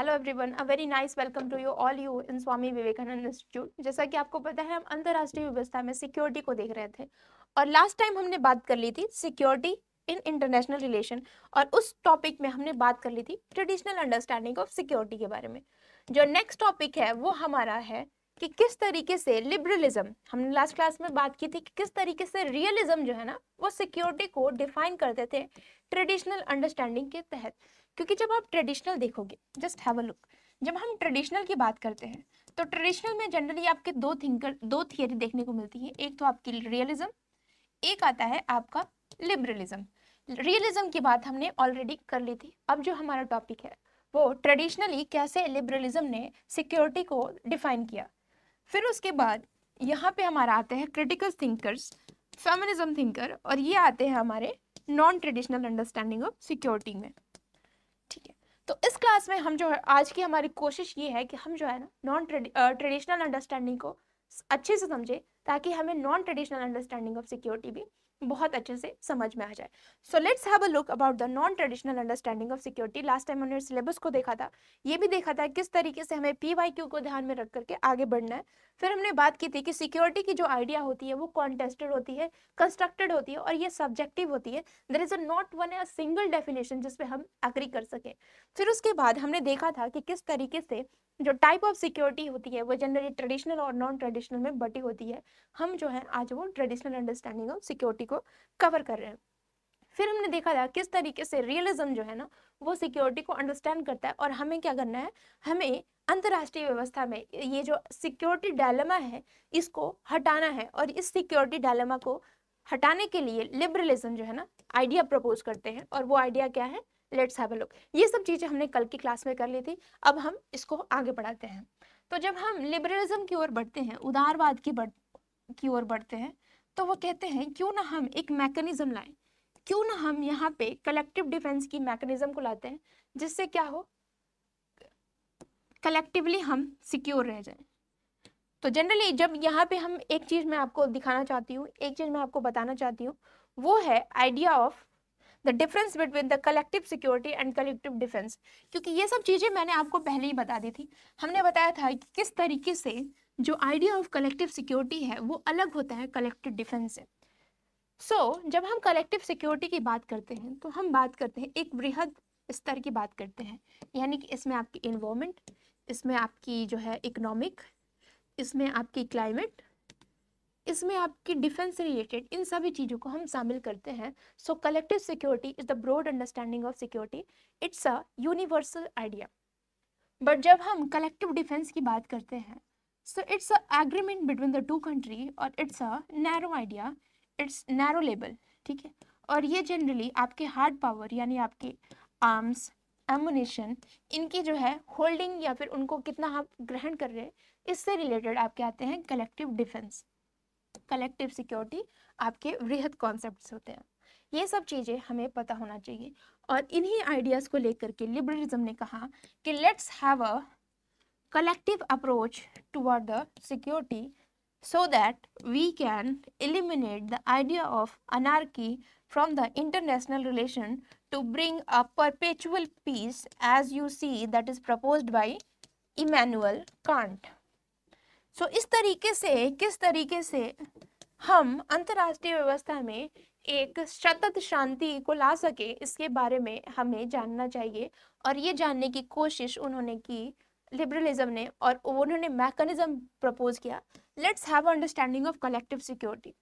Hello everyone a very nice welcome to you all you in Swami Vivekananda institute जैसा कि आपको पता है हम अंतर्राष्ट्रीय व्यवस्था में सिक्योरिटी को देख रहे थे और लास्ट टाइम हमने बात कर ली थी सिक्योरिटी इन इंटरनेशनल रिलेशन और उस टॉपिक में हमने बात कर ली थी ट्रेडिशनल अंडरस्टैंडिंग ऑफ सिक्योरिटी के बारे में जो नेक्स्ट टॉपिक है वो हमारा है कि किस तरीके से लिबरलिज्म हमने लास्ट क्लास में बात की थी कि किस तरीके से रियलिज्म जो है ना वो सिक्योरिटी को डिफाइन करते थे ट्रेडिशनल अंडरस्टैंडिंग के तहत क्योंकि जब आप ट्रेडिशनल देखोगे जस्ट हैव अ लुक जब हम ट्रेडिशनल की बात करते हैं तो ट्रेडिशनल में जनरली आपके दो थिंकर दो थियरी देखने को मिलती है एक तो आपकी रियलिज्म एक आता है आपका लिबरलिज्म रियलिज्म की बात हमने ऑलरेडी कर ली थी अब जो हमारा टॉपिक है वो ट्रेडिशनली कैसे लिबरलिज्म ने सिक्योरिटी को डिफाइन किया फिर उसके बाद यहाँ पे हमारा आते हैं क्रिटिकल थिंकर्स फेमिनिज्म थिंकर और ये आते हैं हमारे non traditional understanding of security में तो इस क्लास में हम जो है आज की हमारी कोशिश ये है कि हम जो है ना नॉन ट्रेडिशनल अंडरस्टैंडिंग को अच्छे से समझें ताकि हमें non traditional understanding of security भी बहुत अच्छे से समझ में आ जाए so let's have a look about the non traditional understanding of security last time हमने सिलेबस को देखा था ये भी देखा था किस तरीके से हमें पी वाई क्यू को ध्यान में रख करके आगे बढ़ना है फिर हमने बात की थी कि सिक्योरिटी की जो आइडिया होती है वो कॉन्टेस्टेड होती है कंस्ट्रक्टेड होती है और ये सब्जेक्टिव होती है there is a not one a single definition जिसपे हम एग्री कर सकें फिर उसके बाद हमने देखा था कि किस तरीके से जो टाइप ऑफ सिक्योरिटी होती है वो जनरली ट्रेडिशनल और नॉन ट्रेडिशनल में बटी होती है हम जो है आज वो ट्रेडिशनल अंडरस्टैंडिंग ऑफ सिक्योरिटी को कवर कर रहे हैं फिर हमने देखा था किस तरीके से रियलिज्म जो है ना वो सिक्योरिटी को अंडरस्टैंड करता है और हमें क्या करना है हमें अंतर्राष्ट्रीय व्यवस्था में ये जो सिक्योरिटी डायलमा है इसको हटाना है और इस सिक्योरिटी डायलमा को हटाने के लिए लिबरलिज्म जो है ना आइडिया प्रपोज करते हैं और वो आइडिया क्या है लेट्स हैव अ लुक ये सब चीज़ें हमने कल की क्लास में कर ली थी अब हम इसको आगे बढ़ाते हैं तो जब हम लिबरलिज्म की ओर बढ़ते हैं उदारवाद की बढ़ की ओर बढ़ते हैं तो वो कहते हैं क्यों ना हम एक मैकेनिज्म लाएं क्यों ना हम यहाँ पे कलेक्टिव डिफेंस की मैकेनिज्म को लाते हैं जिससे क्या हो कलेक्टिवली हम सिक्योर रह जाएं तो जनरली जब यहाँ पे हम एक चीज़ मैं आपको दिखाना चाहती हूँ एक चीज़ मैं आपको बताना चाहती हूँ वो है idea of the difference between the collective security and collective defence क्योंकि ये सब चीज़ें मैंने आपको पहले ही बता दी थी हमने बताया था कि किस तरीके से जो आइडिया ऑफ कलेक्टिव सिक्योरिटी है वो अलग होता है कलेक्टिव डिफेंस से सो so, जब हम कलेक्टिव सिक्योरिटी की बात करते हैं तो हम बात करते हैं एक वृहद स्तर की बात करते हैं यानी कि इसमें आपकी इन्वामेंट इसमें आपकी जो है इकोनॉमिक इसमें आपकी क्लाइमेट इसमें आपकी डिफेंस से रिलेटेड इन सभी चीज़ों को हम शामिल करते हैं so collective security is the broad understanding of security it's a universal idea but जब हम कलेक्टिव डिफेंस की बात करते हैं so it's a agreement between the two country और it's a narrow idea it's narrow label ठीक है और ये जनरली आपके हार्ड पावर यानी आपके आर्म्स एमुनेशन इनकी जो है होल्डिंग या फिर उनको कितना आप हाँ ग्रहण कर रहे हैं इससे रिलेटेड आपके आते हैं कलेक्टिव डिफेंस कलेक्टिव सिक्योरिटी आपके वृहद कॉन्सेप्ट होते हैं ये सब चीज़ें हमें पता होना चाहिए और इन्हीं आइडियाज़ को लेकर के लिबरलिज्म ने कहा कि let's have a collective approach toward the security so that we can eliminate the idea of anarchy from the international relation to bring a perpetual peace as you see that is propose by Immanuel Kant so इस तरीके से किस तरीके से हम अंतर्राष्ट्रीय व्यवस्था में एक सतत शांति को ला सके इसके बारे में हमें जानना चाहिए और ये जानने की कोशिश उन्होंने की लिबरलिज्म ने और उन्होंने मैकेनिज्म प्रपोज किया let's have understanding of collective security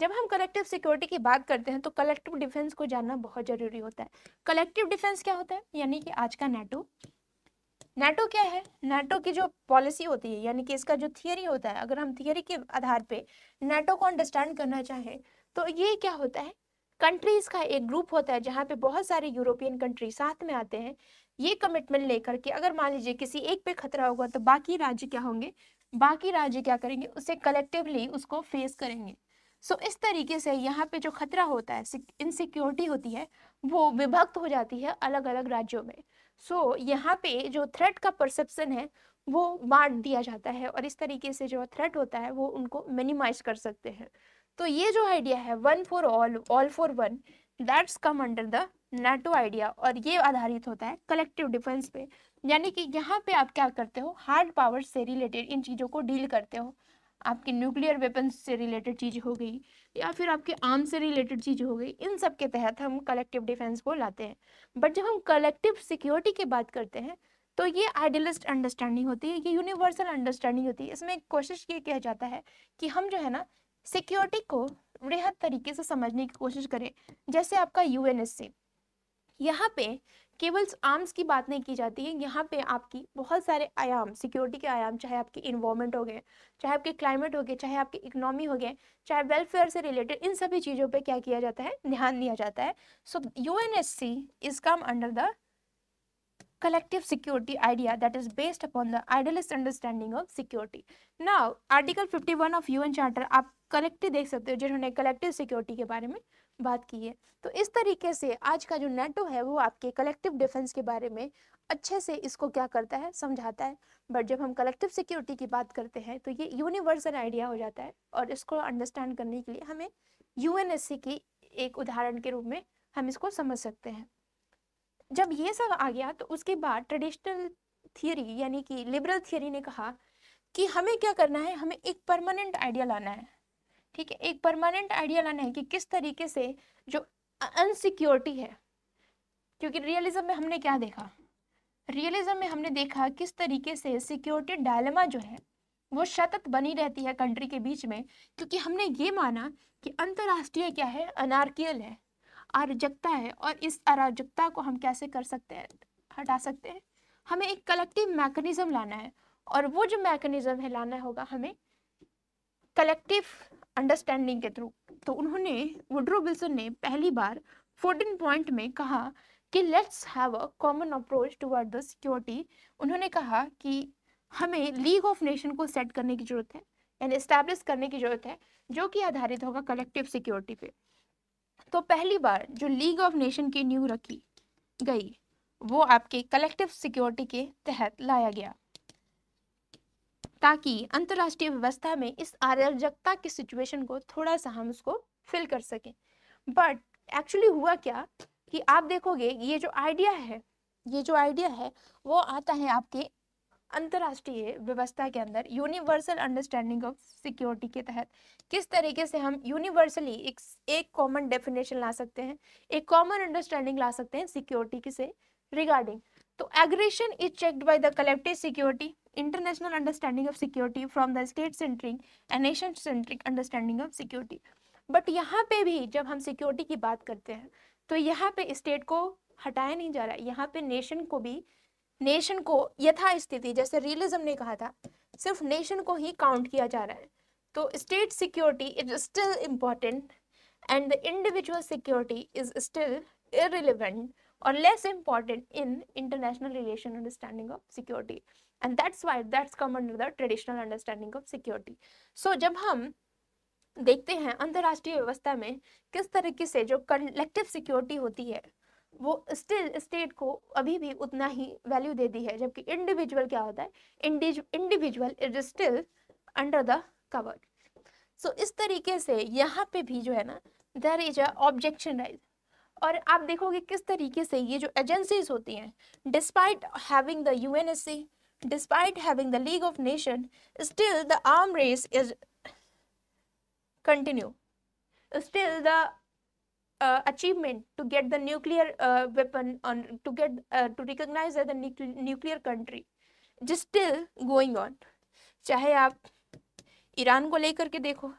जब हम कलेक्टिव सिक्योरिटी की बात करते हैं तो कलेक्टिव डिफेंस को जानना बहुत ज़रूरी होता है कलेक्टिव डिफेंस क्या होता है यानी कि आज का नेटो नेटो क्या है नेटो की जो पॉलिसी होती है यानी कि इसका जो थियरी होता है अगर हम थियरी के आधार पे नेटो को अंडरस्टैंड करना चाहें तो ये क्या होता है कंट्रीज का एक ग्रुप होता है जहाँ पे बहुत सारे यूरोपियन कंट्री साथ में आते हैं ये कमिटमेंट लेकर के अगर मान लीजिए किसी एक पे खतरा होगा तो बाकी राज्य क्या होंगे बाकी राज्य क्या करेंगे उसे कलेक्टिवली उसको फेस करेंगे सो so, इस तरीके से यहाँ पे जो खतरा होता है इनसिक्योरिटी होती है वो विभक्त हो जाती है अलग अलग राज्यों में सो so, यहाँ पे जो थ्रेट का परसेप्शन है वो बांट दिया जाता है और इस तरीके से जो थ्रेट होता है वो उनको मिनिमाइज कर सकते हैं तो ये जो आइडिया है one for all all for one that's come under the NATO idea और ये आधारित होता है कलेक्टिव डिफेंस पे यानी कि यहाँ पे आप क्या करते हो हार्ड पावर से रिलेटेड इन चीज़ों को डील करते हो आपके न्यूक्लियर वेपन से रिलेटेड चीज़ हो गई या फिर आपके आर्म से रिलेटेड चीज़ हो गई इन सब के तहत हम कलेक्टिव डिफेंस को लाते हैं बट जब हम कलेक्टिव सिक्योरिटी की बात करते हैं तो ये आइडियलिस्ट अंडरस्टैंडिंग होती है ये यूनिवर्सल अंडरस्टैंडिंग होती है इसमें कोशिश ये किया जाता है कि हम जो है ना सिक्योरिटी को वृहद तरीके से समझने की कोशिश करें जैसे आपका यू यहाँ पे केवल आर्म्स की बात नहीं की जाती है यहाँ पे आपकी बहुत सारे आयाम सिक्योरिटी के आयाम चाहे आपके इन्वायरमेंट हो गए चाहे आपके क्लाइमेट हो गए चाहे आपके इकोनॉमी हो गए चाहे वेलफेयर से रिलेटेड इन सभी चीज़ों पे क्या किया जाता है ध्यान दिया जाता है so U N S C is come under the collective security idea that is based upon the idealist understanding of security. Now, Article 51 of UN charter आप कलेक्टिव देख सकते हो जिन्होंने कलेक्टिव सिक्योरिटी के बारे में बात की है तो इस तरीके से आज का जो नेटो है वो आपके कलेक्टिव डिफेंस के बारे में अच्छे से इसको क्या करता है समझाता है बट जब हम कलेक्टिव सिक्योरिटी की बात करते हैं तो ये यूनिवर्सल आइडिया हो जाता है और इसको अंडरस्टैंड करने के लिए हमें यूएनएससी की एक उदाहरण के रूप में हम इसको समझ सकते हैं जब ये सब आ गया तो उसके बाद ट्रेडिशनल थियोरी यानी कि लिबरल थियोरी ने कहा कि हमें क्या करना है हमें एक परमानेंट आइडिया लाना है ठीक है एक परमानेंट आइडिया लाना है कि किस तरीके से जो अनसिक्योरिटी है क्योंकि रियलिज्म में हमने क्या देखा रियलिज्म में हमने देखा किस तरीके से सिक्योरिटी डायलमा जो है वो सतत बनी रहती है कंट्री के बीच में क्योंकि हमने ये माना कि अंतर्राष्ट्रीय क्या है अनारकियल है अराजकता है और इस अराजकता को हम कैसे कर सकते हैं हटा सकते हैं हमें एक कलेक्टिव मैकेनिज्म लाना है और वो जो मैकेनिज्म है लाना होगा हमें कलेक्टिव अंडरस्टैंडिंग के थ्रू तो उन्होंने वुड्रो विल्सन ने पहली बार फोर्टीन पॉइंट में कहा कि let's have a common approach toward the security उन्होंने कहा कि हमें लीग ऑफ नेशन को सेट करने की जरूरत है यानी इस्टेब्लिश करने की जरूरत है जो कि आधारित होगा कलेक्टिव सिक्योरिटी पे तो पहली बार जो लीग ऑफ नेशन की न्यू रखी गई वो आपके कलेक्टिव सिक्योरिटी के तहत लाया गया ताकि अंतर्राष्ट्रीय व्यवस्था में इस अराजकता की सिचुएशन को थोड़ा सा हम उसको फिल कर सकें बट एक्चुअली हुआ क्या कि आप देखोगे ये जो आइडिया है ये जो आइडिया है वो आता है आपके अंतर्राष्ट्रीय व्यवस्था के अंदर यूनिवर्सल अंडरस्टैंडिंग ऑफ सिक्योरिटी के तहत किस तरीके से हम यूनिवर्सली एक एक कॉमन डेफिनेशन ला सकते हैं एक कॉमन अंडरस्टैंडिंग ला सकते हैं सिक्योरिटी से रिगार्डिंग तो aggression is checked by the collective security international understanding of security from the state centric and nation centric understanding of security but यहाँ पे भी जब हम सिक्योरिटी की बात करते हैं तो यहाँ पे स्टेट को हटाया नहीं जा रहा है यहाँ पे नेशन को भी नेशन को यथास्थिति जैसे रियलिज्म ने कहा था सिर्फ नेशन को ही काउंट किया जा रहा है तो state security is still important and the individual security is still irrelevant or less important in international relation understanding of security and that's why that's come under the traditional understanding of security so jab hum देखते हैं अंतर्राष्ट्रीय व्यवस्था में किस तरीके से जो collective security होती है वो स्टिल स्टेट को अभी भी उतना ही वैल्यू देती है जबकि इंडिविजुअल क्या होता है individual is still under the cover so इस तरीके से यहाँ पे भी जो है ना there is a objection rise और आप देखोगे किस तरीके से ये जो एजेंसीज होती हैं despite having the U N S C despite having the league of nation still the arm race is continue still the achievement to get the nuclear weapon on to get to recognise the nuclear country जिस still going on चाहे आप Iran को लेकर के देखो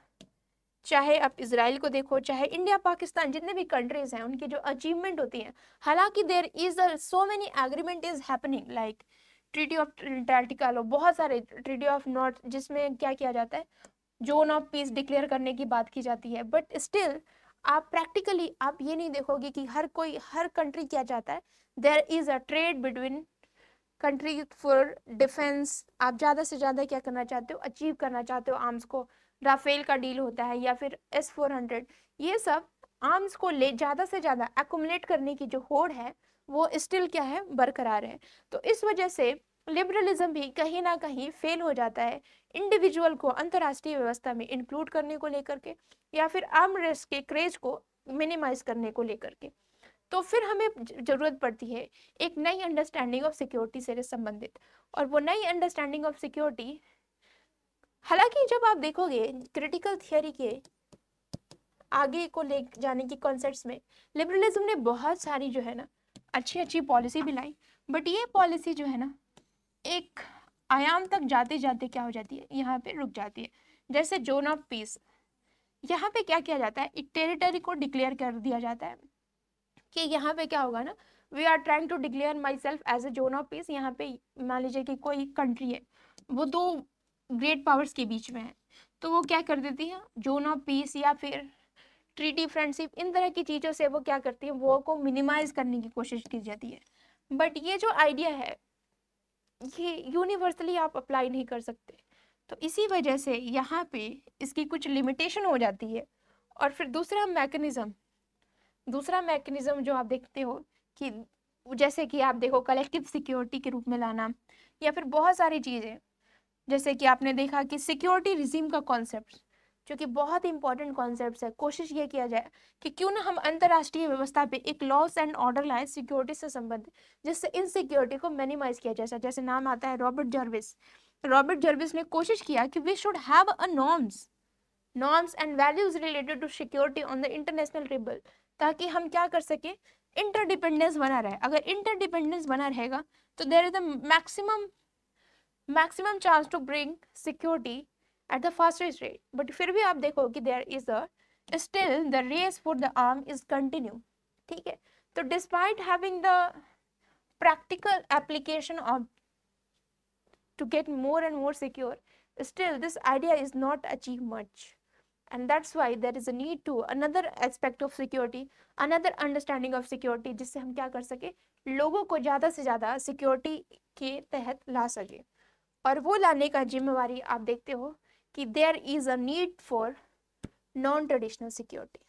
चाहे आप Israel को देखो चाहे इंडिया पाकिस्तान जितने भी कंट्रीज हैं उनकी जो अचीवमेंट होती है हालांकि there is a so many agreement is happening like treaty of Tlatelolco बहुत सारे ट्रीटी ऑफ नॉर्थ जिसमें क्या किया जाता है जोन ऑफ पीस डिक्लेयर करने की बात की जाती है बट स्टिल आप प्रैक्टिकली आप ये नहीं देखोगे कि हर कोई हर कंट्री क्या चाहता है there is a trade between country for defence आप ज़्यादा से ज़्यादा क्या करना चाहते हो अचीव करना चाहते हो आर्म्स को राफेल का डील होता है या फिर एस फोर हंड्रेड ये सब आर्म्स को ले ज़्यादा से ज़्यादा एकोमलेट करने की जो होड़ है वो स्टिल क्या है बरकरार है तो इस वजह से लिबरलिज्म भी कहीं ना कहीं फेल हो जाता है इंडिविजुअल को अंतर्राष्ट्रीय व्यवस्था में इंक्लूड करने को लेकर के या फिर आर्म रेस के क्रेज को मिनिमाइज करने को लेकर के तो फिर हमें ज़रूरत पड़ती है एक नई अंडरस्टैंडिंग ऑफ सिक्योरिटी से संबंधित और वो नई अंडरस्टैंडिंग ऑफ सिक्योरिटी हालांकि जब आप देखोगे क्रिटिकल थियोरी के आगे को ले जाने की कॉन्सेप्ट में लिबरलिज्म ने बहुत सारी जो है ना अच्छी अच्छी पॉलिसी भी लाई बट ये पॉलिसी जो है ना एक आयाम तक जाते जाते क्या हो जाती है यहाँ पे रुक जाती है जैसे जोन ऑफ पीस यहाँ पे क्या किया जाता है एक टेरिटरी को डिक्लेयर कर दिया जाता है कि यहाँ पे क्या होगा ना we are trying to declare myself as a zone of peace यहाँ पे मान लीजिए कि कोई कंट्री है वो दो ग्रेट पावर्स के बीच में है तो वो क्या कर देती हैं जोन ऑफ पीस या फिर ट्रीटी फ्रेंडशिप इन तरह की चीज़ों से वो क्या करती है वो को मिनिमाइज करने की कोशिश की जाती है बट ये जो आइडिया है ये यूनिवर्सली आप अप्लाई नहीं कर सकते तो इसी वजह से यहाँ पे इसकी कुछ लिमिटेशन हो जाती है और फिर दूसरा मैकेनिज़्म दूसरा मैकेनिज़्म जो आप देखते हो कि जैसे कि आप देखो कलेक्टिव सिक्योरिटी के रूप में लाना या फिर बहुत सारी चीज़ें जैसे कि आपने देखा कि सिक्योरिटी रिजीम का कॉन्सेप्ट जो कि बहुत ही इंपॉर्टेंट कॉन्सेप्ट है कोशिश ये किया जाए कि क्यों ना हम अंतर्राष्ट्रीय व्यवस्था पे एक लॉस एंड ऑर्डर लाए सिक्योरिटी से संबंधित जिससे इन सिक्योरिटी को मिनिमाइज किया जाए जैसे नाम आता है रॉबर्ट जर्विस रॉबर्ट जर्विस ने कोशिश किया कि we should have a norms norms and values related to security on the international table ताकि हम क्या कर सकें इंटरडिपेंडेंस बना रहे अगर इंटरडिपेंडेंस बना रहेगा तो there is the maximum maximum chance to bring security at the fastest rate but फिर भी आप देखो कि there is a still the race for the arm is continue ठीक है तो despite having the practical application of to get more and more secure still this idea is not achieve much and that's why there is a need to another aspect of security another understanding of security jisse hum kya kar sake logo ko zyada se zyada security ke तहत ला सके और वो लाने का जिम्मेवारी आप देखते हो कि there is a need for non traditional security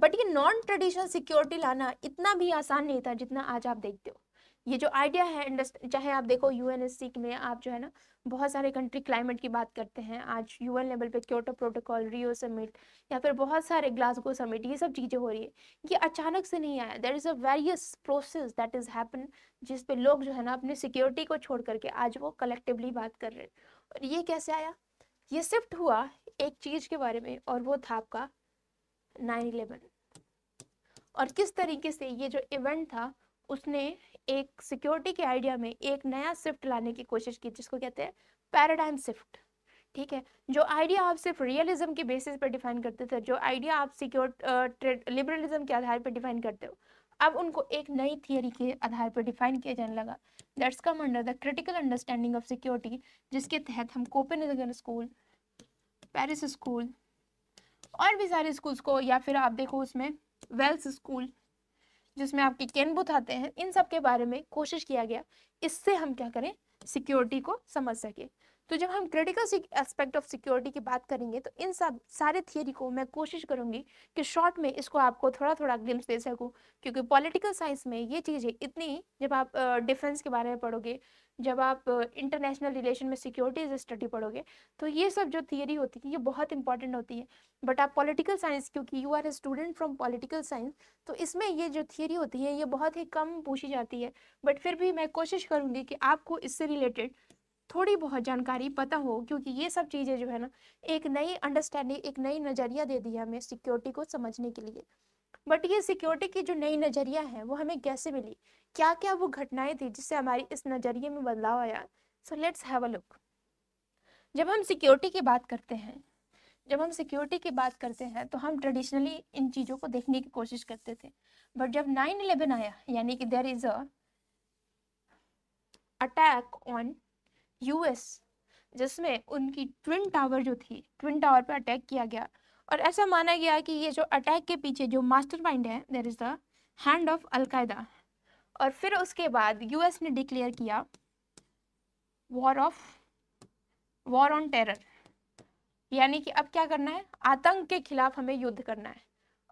but ये नॉन ट्रेडिशनल सिक्योरिटी लाना इतना भी आसान नहीं था जितना आज आप देखते हो ये जो आइडिया है चाहे आप देखो यू में आप जो है ना बहुत सारे कंट्री क्लाइमेट की बात करते हैं आज यूएन लेवल पे क्योटो प्रोटोकॉल रियो समिट या फिर बहुत सारे ग्लासगो समिट ये सब चीज़ें हो रही है ये अचानक से नहीं आया there is a various process that is happen जिस पे लोग जो है ना अपनी सिक्योरिटी को छोड़ करके आज वो कलेक्टिवली बात कर रहे हैं और ये कैसे आया ये शिफ्ट हुआ एक चीज़ के बारे में और वो था आपका नाइन इलेवन और किस तरीके से ये जो इवेंट था उसने एक सिक्योरिटी के आइडिया में एक नया शिफ्ट लाने की कोशिश की जिसको कहते हैं पैराडाइम शिफ्ट ठीक है जो आइडिया आप सिर्फ रियलिज्म के बेसिस पर डिफाइन करते थे जो आइडिया आप सिक्योर लिबरलिज्म के आधार पर डिफाइन करते हो अब उनको एक नई थियोरी के आधार पर डिफाइन किया जाने लगा that's come under the critical understanding of security जिसके तहत हम कोपेनहेगन स्कूल पेरिस स्कूल और भी सारे स्कूल्स को या फिर आप देखो उसमें वेल्स स्कूल जिसमें आपके कैन बुथ आते हैं इन सब के बारे में कोशिश किया गया इससे हम क्या करें सिक्योरिटी को समझ सके तो जब हम क्रिटिकल एस्पेक्ट ऑफ सिक्योरिटी की बात करेंगे तो इन सब सारे थियरी को मैं कोशिश करूंगी कि शॉर्ट में इसको आपको थोड़ा थोड़ा ग्लिम्स दे सकूं क्योंकि पॉलिटिकल साइंस में ये चीज़ें इतनी जब आप डिफेंस के बारे में पढ़ोगे जब आप इंटरनेशनल रिलेशन में सिक्योरिटीज स्टडी पढ़ोगे तो ये सब जो थियरी होती है ये बहुत इंपॉर्टेंट होती है बट आप पॉलिटिकल साइंस क्योंकि you are a student from political science तो इसमें ये जो थियरी होती है ये बहुत ही कम पूछी जाती है बट फिर भी मैं कोशिश करूँगी कि आपको इससे रिलेटेड थोड़ी बहुत जानकारी पता हो क्योंकि ये सब चीज़ें जो है ना एक नई अंडरस्टैंडिंग एक नई नज़रिया दे दी है हमें सिक्योरिटी को समझने के लिए बट ये सिक्योरिटी की जो नई नज़रिया है वो हमें कैसे मिली क्या क्या वो घटनाएं थी जिससे हमारी इस नज़रिए में बदलाव आया so let's have a look जब हम सिक्योरिटी की बात करते हैं जब हम सिक्योरिटी की बात करते हैं तो हम ट्रेडिशनली इन चीज़ों को देखने की कोशिश करते थे बट जब नाइन इलेवन आया यानी कि there is a attack on US जिसमें उनकी ट्विन टावर जो थी ट्विन टावर पर अटैक किया गया और ऐसा माना गया कि ये जो अटैक के पीछे जो मास्टर माइंड है there is the hand of al Qaeda और फिर उसके बाद यूएस ने डिक्लेयर किया war of war on terror यानी कि अब क्या करना है आतंक के खिलाफ हमें युद्ध करना है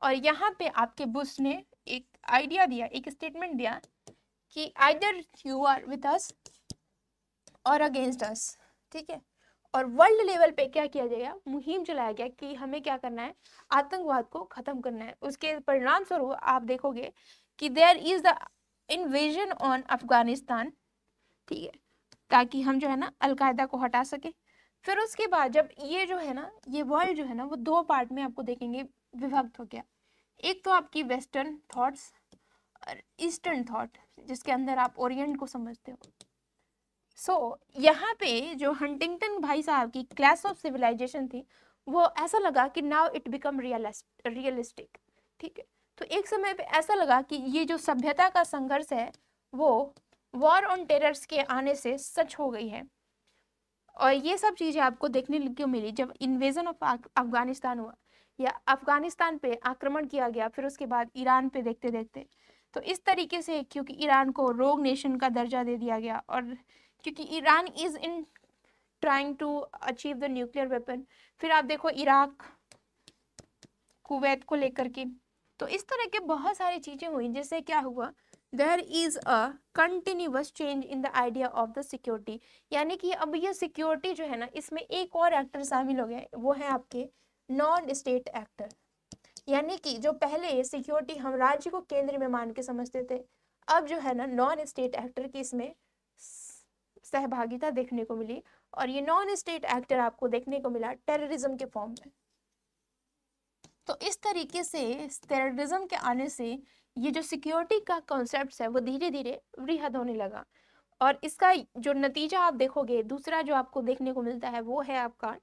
और यहाँ पे आपके बुश ने एक आइडिया दिया एक स्टेटमेंट दिया कि either you are with us और अगेंस्ट अस ठीक है और वर्ल्ड लेवल पे क्या किया जाएगा मुहिम चलाया गया कि हमें क्या करना है आतंकवाद को खत्म करना है उसके परिणाम स्वरूप आप देखोगे कि there is the invasion on Afghanistan ठीक है ताकि हम जो है ना अलकायदा को हटा सके फिर उसके बाद जब ये जो है ना ये वर्ल्ड जो है ना वो दो पार्ट में आपको देखेंगे विभक्त हो गया एक तो आपकी वेस्टर्न थॉट्स और ईस्टर्न थॉट जिसके अंदर आप ओरिएंट को समझते हो सो so, यहाँ पे जो हंटिंगटन भाई साहब की क्लास ऑफ सिविलाइजेशन थी वो ऐसा लगा कि नाउ इट बिकम रियलिस्टिक ठीक है तो एक समय पे ऐसा लगा कि ये जो सभ्यता का संघर्ष है वो वॉर ऑन टेरर्स के आने से सच हो गई है और ये सब चीज़ें आपको देखने को मिली जब इन्वेजन ऑफ अफगानिस्तान हुआ या अफगानिस्तान पे आक्रमण किया गया फिर उसके बाद ईरान पे देखते देखते तो इस तरीके से क्योंकि ईरान को रोग नेशन का दर्जा दे दिया गया और क्योंकि Iran is in trying to achieve the nuclear weapon फिर आप देखो इराक कुवैत को लेकर के तो इस तरह के बहुत सारी चीज़ें हुई जिससे क्या हुआ there is a continuous change in the idea of the security यानी कि अब ये सिक्योरिटी जो है ना इसमें एक और एक्टर शामिल हो गए वो है आपके नॉन स्टेट एक्टर यानी कि जो पहले सिक्योरिटी हम राज्य को केंद्र में मान के समझते थे अब जो है ना नॉन स्टेट एक्टर की इसमें सहभागिता देखने को मिली और ये नॉन स्टेट एक्टर आपको देखने को मिला टेररिज्म के फॉर्म में तो इस तरीके से टेररिज्म के आने से ये जो सिक्योरिटी का कॉन्सेप्ट है वो धीरे धीरे वृहद होने लगा और इसका जो नतीजा आप देखोगे दूसरा जो आपको देखने को मिलता है वो है आपका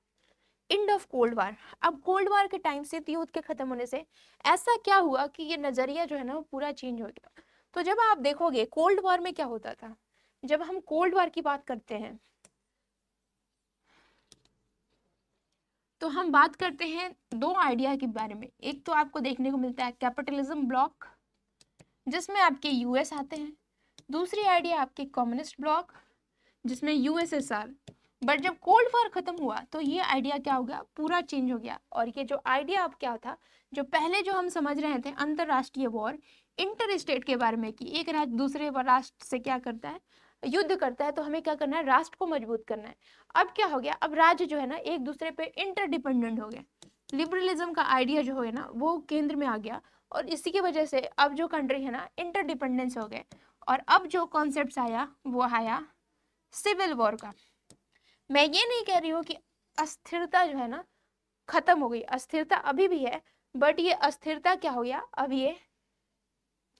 एंड ऑफ कोल्ड वार अब कोल्ड वार के टाइम से युद्ध के ख़त्म होने से ऐसा क्या हुआ कि ये नज़रिया जो है ना वो पूरा चेंज हो गया तो जब आप देखोगे कोल्ड वार में क्या होता था जब हम कोल्ड वार की बात करते हैं तो हम बात करते हैं दो आइडिया के बारे में एक तो आपको देखने को मिलता है कैपिटलिज्म ब्लॉक जिसमें आपके यूएस आते हैं दूसरी आइडिया आपके कम्युनिस्ट ब्लॉक जिसमें यूएसएसआर बट जब कोल्ड वॉर खत्म हुआ तो ये आइडिया क्या हो गया पूरा चेंज हो गया और ये जो आइडिया अब क्या था जो पहले जो हम समझ रहे थे अंतर्राष्ट्रीय वॉर इंटर स्टेट के बारे में कि एक राज्य दूसरे राष्ट्र से क्या करता है युद्ध करता है तो हमें क्या करना है राष्ट्र को मजबूत करना है अब क्या हो गया अब राज्य जो है ना एक दूसरे पे इंटरडिपेंडेंट हो गया लिबरलिज्म का आइडिया जो है ना वो केंद्र में आ गया और इसी की वजह से अब जो कंट्री है ना इंटरडिपेंडेंस हो गए और अब जो कॉन्सेप्ट आया वो आया सिविल वॉर का मैं ये नहीं कह रही हूँ कि अस्थिरता जो है ना खत्म हो गई अस्थिरता अभी भी है बट ये अस्थिरता क्या हो गया अब ये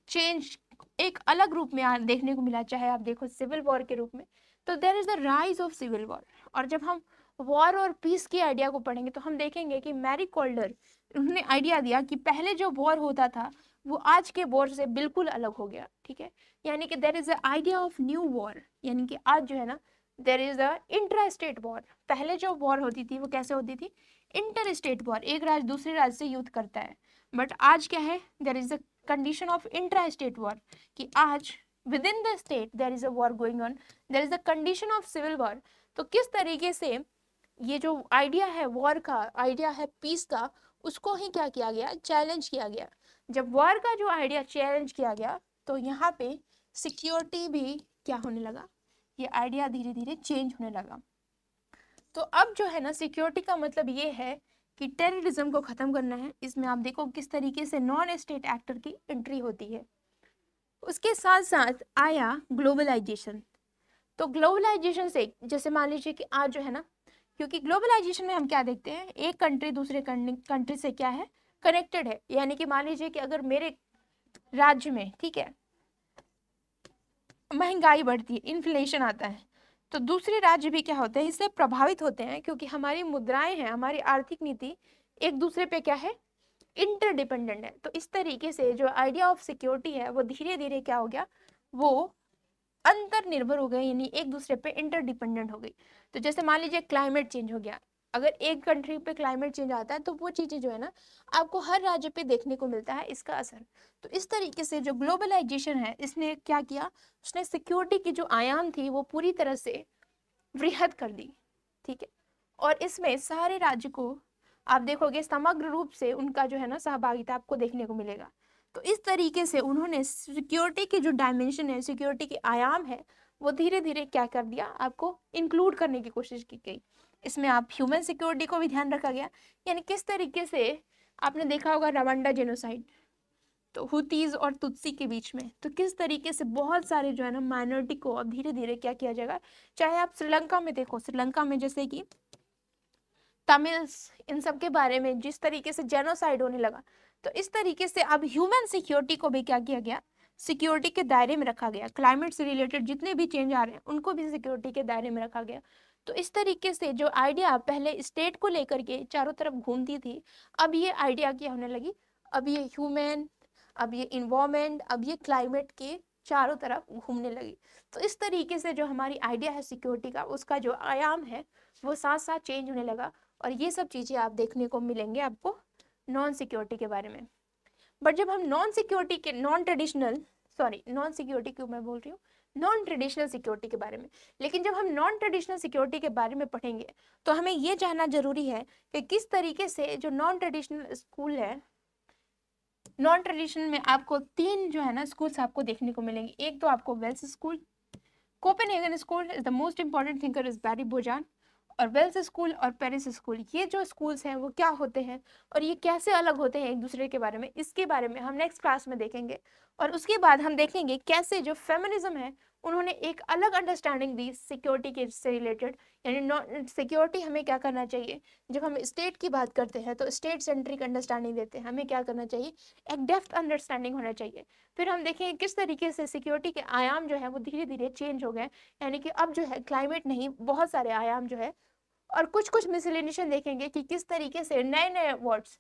चेंज एक अलग रूप में देखने को मिला चाहे आप देखो सिविल वॉर के रूप में तो there is the rise of civil war और जब हम वॉर और पीस की आइडिया को पढ़ेंगे तो हम देखेंगे कि मैरी कोल्डर उन्होंने आइडिया दिया कि पहले जो वॉर होता था वो आज के वॉर से बिल्कुल अलग हो गया ठीक है यानी कि there is a idea of new war यानी कि आज जो है ना there is a inter state war पहले जो वॉर होती थी वो कैसे होती थी इंटर स्टेट वॉर एक राज्य दूसरे राज्य से युद्ध करता है बट आज क्या है there is a condition of intra state war कि आज within the state there is a war going on there is a condition of civil war तो किस तरीके से ये जो आइडिया है वॉर का आइडिया है पीस का उसको ही क्या किया गया चैलेंज किया गया जब वॉर का जो आइडिया चैलेंज किया गया तो यहाँ पे सिक्योरिटी भी क्या होने लगा ये आइडिया धीरे धीरे चेंज होने लगा तो अब जो है ना सिक्योरिटी का मतलब ये है कि टेररिज्म को ख़त्म करना है इसमें आप देखो किस तरीके से नॉन स्टेट एक्टर की एंट्री होती है उसके साथ साथ आया ग्लोबलाइजेशन तो ग्लोबलाइजेशन से जैसे मान लीजिए कि आज जो है ना क्योंकि ग्लोबलाइजेशन में हम क्या देखते हैं एक कंट्री दूसरे कंट्री से क्या है कनेक्टेड है यानी कि मान लीजिए कि अगर मेरे राज्य में ठीक है महंगाई बढ़ती है इन्फ्लेशन आता है तो दूसरे राज्य भी क्या होते हैं इससे प्रभावित होते हैं क्योंकि हमारी मुद्राएं हैं हमारी आर्थिक नीति एक दूसरे पे क्या है इंटरडिपेंडेंट है तो इस तरीके से जो आइडिया ऑफ सिक्योरिटी है वो धीरे धीरे क्या हो गया वो अंतर निर्भर हो गए यानी एक दूसरे पे इंटरडिपेंडेंट हो गई तो जैसे मान लीजिए क्लाइमेट चेंज हो गया अगर एक कंट्री पे क्लाइमेट चेंज आता है तो वो चीज़ें जो है ना आपको हर राज्य पे देखने को मिलता है इसका असर तो इस तरीके से जो ग्लोबलाइजेशन है इसने क्या किया उसने सिक्योरिटी की जो आयाम थी वो पूरी तरह से वृहद कर दी ठीक है और इसमें सारे राज्य को आप देखोगे समग्र रूप से उनका जो है ना सहभागिता आपको देखने को मिलेगा तो इस तरीके से उन्होंने सिक्योरिटी के जो डायमेंशन है सिक्योरिटी के आयाम है वो धीरे धीरे क्या कर दिया आपको इंक्लूड करने की कोशिश की गई इसमें आप ह्यूमन सिक्योरिटी को भी ध्यान रखा गया यानी किस तरीके से आपने देखा होगा रवांडा जेनोसाइड तो हुतीज़ और तुत्सी के बीच में तो किस तरीके से बहुत सारे जो है ना माइनॉरिटी को अब धीरे धीरे क्या किया जाएगा चाहे आप श्रीलंका में देखो श्रीलंका में जैसे कि तमिल्स इन सब के बारे में जिस तरीके से जेनोसाइड होने लगा तो इस तरीके से अब ह्यूमन सिक्योरिटी को भी क्या किया गया सिक्योरिटी के दायरे में रखा गया क्लाइमेट से रिलेटेड जितने भी चेंज आ रहे हैं उनको भी सिक्योरिटी के दायरे में रखा गया तो इस तरीके से जो आइडिया पहले स्टेट को लेकर के चारों तरफ घूमती थी अब ये आइडिया क्या होने लगी अब ये ह्यूमन अब ये इन्वामेंट अब ये क्लाइमेट के चारों तरफ घूमने लगी तो इस तरीके से जो हमारी आइडिया है सिक्योरिटी का उसका जो आयाम है वो साथ साथ चेंज होने लगा और ये सब चीज़ें आप देखने को मिलेंगे आपको नॉन सिक्योरिटी के बारे में बट जब हम नॉन सिक्योरिटी के non traditional sorry non security क्यों मैं बोल रही हूँ नॉन ट्रेडिशनल सिक्योरिटी के बारे में लेकिन जब हम नॉन ट्रेडिशनल सिक्योरिटी के बारे में पढ़ेंगे तो हमें ये जानना जरूरी है कि किस तरीके से जो नॉन ट्रेडिशनल स्कूल है नॉन ट्रेडिशनल में आपको तीन जो है ना स्कूल्स आपको देखने को मिलेंगे एक तो आपको Welsh school Copenhagen school is the most important thinker is Barry Buzan और वेल्स स्कूल और पेरिस स्कूल ये जो स्कूल्स हैं वो क्या होते हैं और ये कैसे अलग होते हैं एक दूसरे के बारे में इसके बारे में हम नेक्स्ट क्लास में देखेंगे और उसके बाद हम देखेंगे कैसे जो फेमिनिज्म है उन्होंने एक अलग अंडरस्टैंडिंग दी सिक्योरिटी के से रिलेटेड यानी सिक्योरिटी हमें क्या करना चाहिए जब हम स्टेट की बात करते हैं तो स्टेट सेंट्रिक अंडरस्टैंडिंग देते हैं हमें क्या करना चाहिए एक डेफ्ट अंडरस्टैंडिंग होना चाहिए फिर हम देखें किस तरीके से सिक्योरिटी के आयाम जो है वो धीरे धीरे चेंज हो गए यानी कि अब जो है क्लाइमेट नहीं बहुत सारे आयाम जो है और कुछ कुछ मिसलिनेशन देखेंगे कि किस तरीके से नए नए वर्ड्स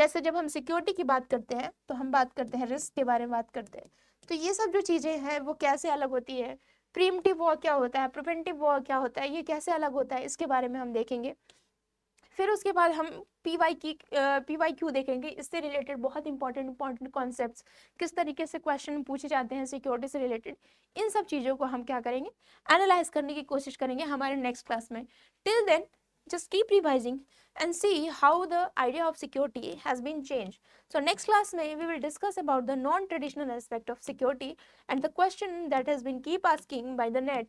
जैसे जब हम सिक्योरिटी की बात करते हैं तो हम बात करते हैं रिस्क के बारे में बात करते हैं तो ये सब जो चीज़ें हैं वो कैसे अलग होती है प्रीमटिव वॉर क्या होता है प्रिवेंटिव वॉर क्या होता है ये कैसे अलग होता है इसके बारे में हम देखेंगे फिर उसके बाद हम पी वाई की पी वाई क्यू देखेंगे इससे रिलेटेड बहुत इंपॉर्टेंट इंपॉर्टेंट कॉन्सेप्ट किस तरीके से क्वेश्चन पूछे जाते हैं सिक्योरिटी से रिलेटेड इन सब चीज़ों को हम क्या करेंगे एनालाइज करने की कोशिश करेंगे हमारे नेक्स्ट क्लास में till then just keep revising and see how the idea of security has been changed. So next class may we will discuss about the non-traditional aspect of security and the question that has been keep asking by the net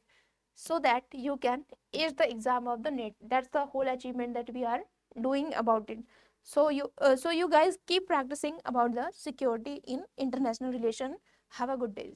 so that you can ace the exam of the net. That's the whole achievement that we are doing about it. So you, uh, so you guys keep practicing about the security in international relation. Have a good day.